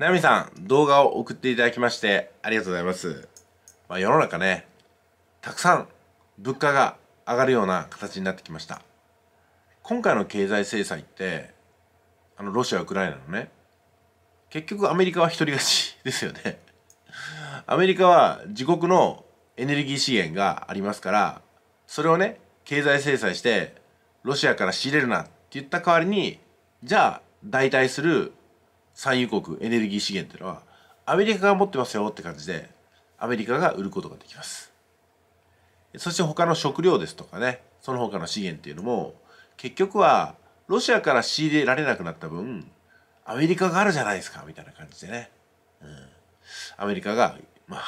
なみさん、動画を送っていただきましてありがとうございます。まあ、世の中ね、たくさん物価が上がるような形になってきました。今回の経済制裁って、あの、ロシア、ウクライナのね、結局アメリカは一人勝ち ですよね。アメリカは自国のエネルギー資源がありますから、それをね、経済制裁して、ロシアから仕入れるなって言った代わりに、じゃあ代替する産油国エネルギー資源っていうのはアメリカが持ってますよって感じでアメリカが売ることができますそして他の食料ですとかねその他の資源っていうのも結局はロシアから仕入れられなくなった分アメリカがあるじゃないですかみたいな感じでね、うん、アメリカがまあ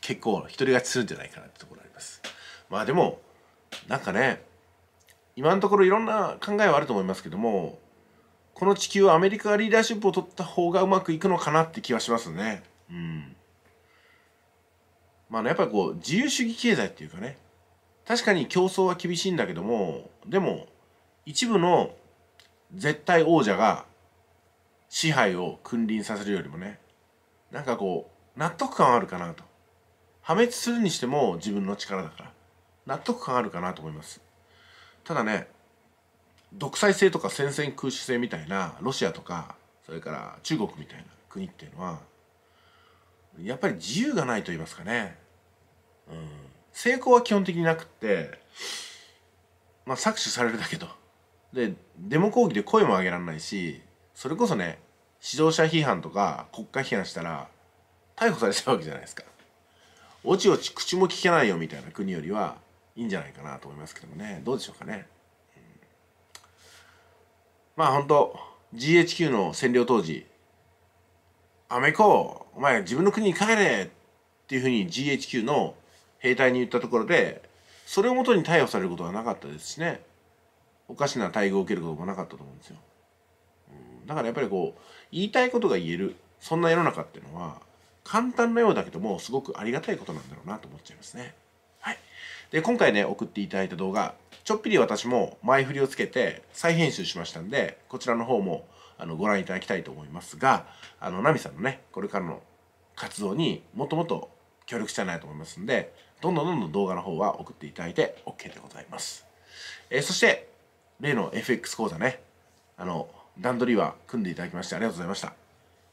結構独り勝ちするんじゃないかなってところありますまあでもなんかね今のところいろんな考えはあると思いますけどもこの地球はアメリカがリーダーシップを取った方がうまくいくのかなって気はしますね。うん。まあね、やっぱりこう、自由主義経済っていうかね、確かに競争は厳しいんだけども、でも、一部の絶対王者が支配を君臨させるよりもね、なんかこう、納得感あるかなと。破滅するにしても自分の力だから、納得感あるかなと思います。ただね、独裁性とか戦線空襲性みたいなロシアとかそれから中国みたいな国っていうのはやっぱり自由がないと言いますかね、うん、成功は基本的になくってまあ搾取されるだけとでデモ抗議で声も上げられないしそれこそね指導者批判とか国家批判したら逮捕されちゃうわけじゃないですかおちおち口も聞けないよみたいな国よりはいいんじゃないかなと思いますけどもねどうでしょうかね。まあ本当 GHQ の占領当時アメコお前自分の国に帰れっていうふうに GHQ の兵隊に言ったところでそれをもとに逮捕されることはなかったですしねおかしな待遇を受けることもなかったと思うんですよ、うん、だからやっぱりこう言いたいことが言えるそんな世の中っていうのは簡単なようだけどもすごくありがたいことなんだろうなと思っちゃいますねはいで今回ね送っていただいた動画ちょっぴり私も前振りをつけて再編集しましたんで、こちらの方もあのご覧いただきたいと思いますが、あの、ナミさんのね、これからの活動にもっともっと協力したいなと思いますんで、どんどんどんどん動画の方は送っていただいて OK でございます。えー、そして、例の FX 講座ね、あの、段取りは組んでいただきましてありがとうございました。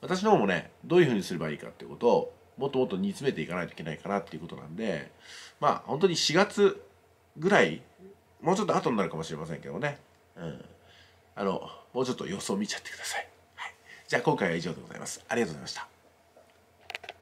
私の方もね、どういうふうにすればいいかっていうことを、もっともっと煮詰めていかないといけないかなっていうことなんで、まあ、本当に4月ぐらいもうちょっと後になるかもしれませんけどね、うん、あのもうちょっと様子を見ちゃってください、はい、じゃあ今回は以上でございますありがとうございました